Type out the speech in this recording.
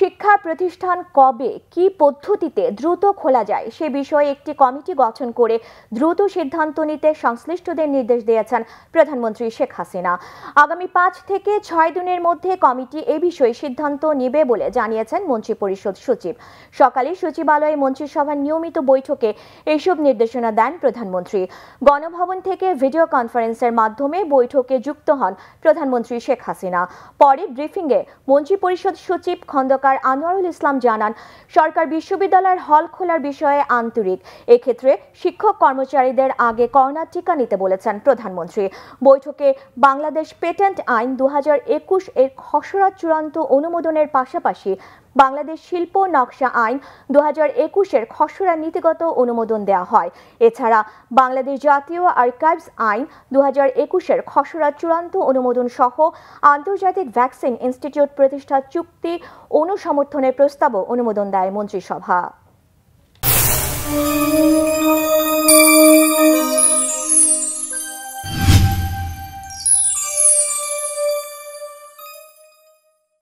শিক্ষা প্রতিষ্ঠান কবে কি পদ্ধতিতে দ্রুত খোলা যায় সে বিষয়ে একটি কমিটি গঠন করে দ্রুত সিদ্ধান্ত নিতে সংশ্লিষ্টদের নির্দেশ দিয়েছেন প্রধানমন্ত্রী শেখ হাসিনা আগামী পাঁচ থেকে ছয় দিনের মধ্যে কমিটি এ বিষয়ে সিদ্ধান্ত নেবে বলে জানিয়েছেন মন্ত্রিপরিষদ সচিব সকালে সচিবালয়ে মন্ত্রিসভার নিয়মিত বৈঠকে এইসব নির্দেশনা দেন প্রধানমন্ত্রী গণভবন থেকে ভিডিও কনফারেন্সের মাধ্যমে বৈঠকে যুক্ত হন প্রধানমন্ত্রী শেখ হাসিনা পরে ব্রিফিংয়ে মন্ত্রিপরিষদ সচিব খন্দকার সরকার আনোয়ারুল ইসলাম জানান সরকার বিশ্ববিদ্যালয়ের হল খোলার বিষয়ে আন্তরিক এক্ষেত্রে শিক্ষক কর্মচারীদের আগে করোনা টিকা নিতে বলেছেন প্রধানমন্ত্রী বৈঠকে বাংলাদেশ পেটেন্ট আইন দু এর খসড়া চূড়ান্ত অনুমোদনের পাশাপাশি বাংলাদেশ শিল্প নকশা আইন দু হাজার একুশের খসড়া নীতিগত অনুমোদন দেওয়া হয় এছাড়া বাংলাদেশ জাতীয় আর্কাইভস আইন দু হাজার একুশের খসড়া চূড়ান্ত অনুমোদন সহ আন্তর্জাতিক ভ্যাকসিন ইনস্টিটিউট প্রতিষ্ঠা চুক্তি অনুসমর্থনের প্রস্তাবও অনুমোদন দেয় মন্ত্রিসভা